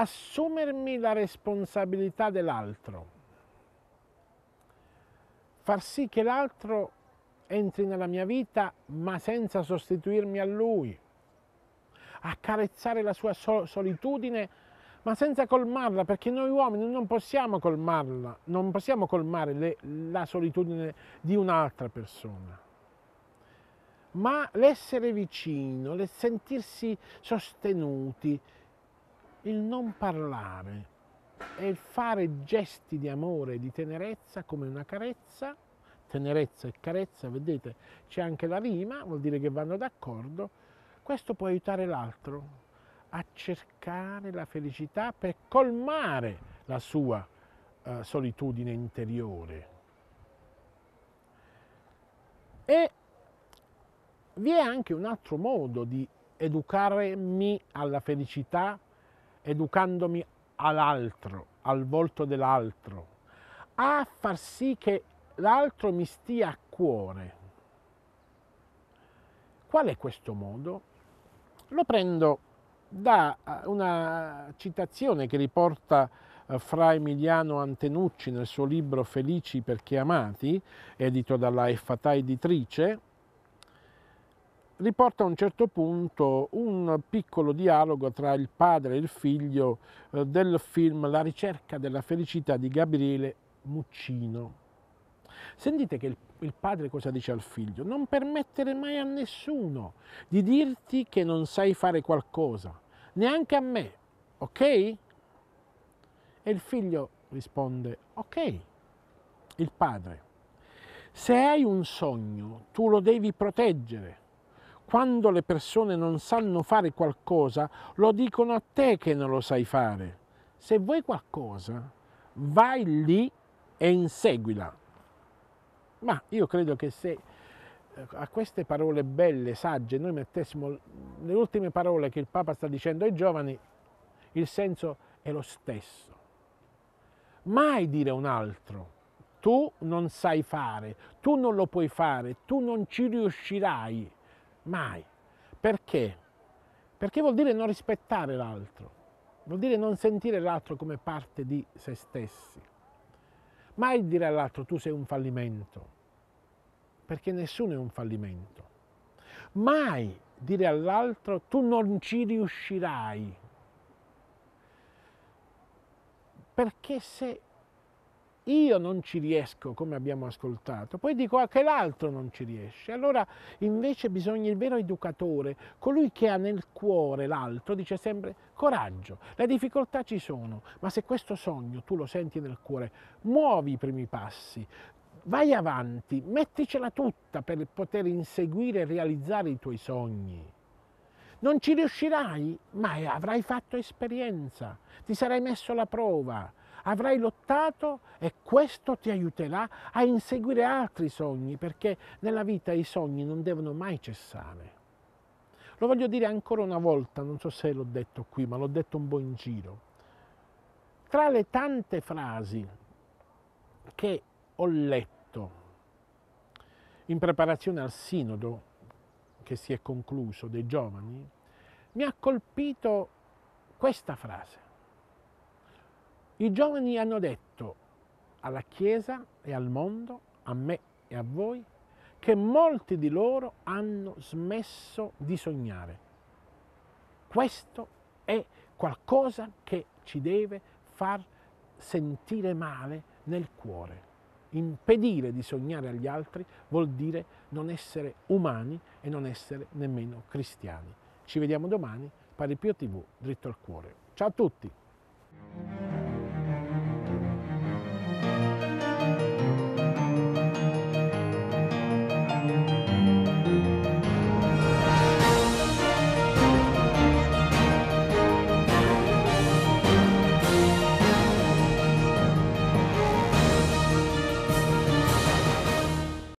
assumermi la responsabilità dell'altro, far sì che l'altro entri nella mia vita ma senza sostituirmi a lui, accarezzare la sua solitudine ma senza colmarla, perché noi uomini non possiamo colmarla, non possiamo colmare le, la solitudine di un'altra persona. Ma l'essere vicino, il sentirsi sostenuti, il non parlare e il fare gesti di amore e di tenerezza come una carezza, tenerezza e carezza, vedete, c'è anche la rima, vuol dire che vanno d'accordo, questo può aiutare l'altro a cercare la felicità per colmare la sua eh, solitudine interiore. E vi è anche un altro modo di educarmi alla felicità educandomi all'altro, al volto dell'altro, a far sì che l'altro mi stia a cuore. Qual è questo modo? Lo prendo da eh, una citazione che riporta eh, fra Emiliano Antenucci nel suo libro Felici perché amati, edito dalla Effatà editrice, riporta a un certo punto un piccolo dialogo tra il padre e il figlio eh, del film La ricerca della felicità di Gabriele Muccino. Sentite che il padre cosa dice al figlio? Non permettere mai a nessuno di dirti che non sai fare qualcosa, neanche a me, ok? E il figlio risponde, ok. Il padre, se hai un sogno, tu lo devi proteggere quando le persone non sanno fare qualcosa, lo dicono a te che non lo sai fare. Se vuoi qualcosa, vai lì e inseguila. Ma io credo che se eh, a queste parole belle, sagge, noi mettessimo le ultime parole che il Papa sta dicendo ai giovani, il senso è lo stesso. Mai dire un altro, tu non sai fare, tu non lo puoi fare, tu non ci riuscirai. Mai. Perché? Perché vuol dire non rispettare l'altro, vuol dire non sentire l'altro come parte di se stessi. Mai dire all'altro tu sei un fallimento, perché nessuno è un fallimento. Mai dire all'altro tu non ci riuscirai, perché se io non ci riesco, come abbiamo ascoltato, poi dico anche ah, l'altro non ci riesce. Allora invece bisogna il vero educatore, colui che ha nel cuore l'altro, dice sempre coraggio, le difficoltà ci sono, ma se questo sogno tu lo senti nel cuore, muovi i primi passi, vai avanti, metticela tutta per poter inseguire e realizzare i tuoi sogni. Non ci riuscirai, ma avrai fatto esperienza, ti sarai messo alla prova, avrai lottato e questo ti aiuterà a inseguire altri sogni, perché nella vita i sogni non devono mai cessare. Lo voglio dire ancora una volta, non so se l'ho detto qui, ma l'ho detto un po' in giro. Tra le tante frasi che ho letto in preparazione al sinodo che si è concluso dei giovani, mi ha colpito questa frase i giovani hanno detto alla Chiesa e al mondo, a me e a voi, che molti di loro hanno smesso di sognare. Questo è qualcosa che ci deve far sentire male nel cuore. Impedire di sognare agli altri vuol dire non essere umani e non essere nemmeno cristiani. Ci vediamo domani, Pari Pio TV, dritto al cuore. Ciao a tutti!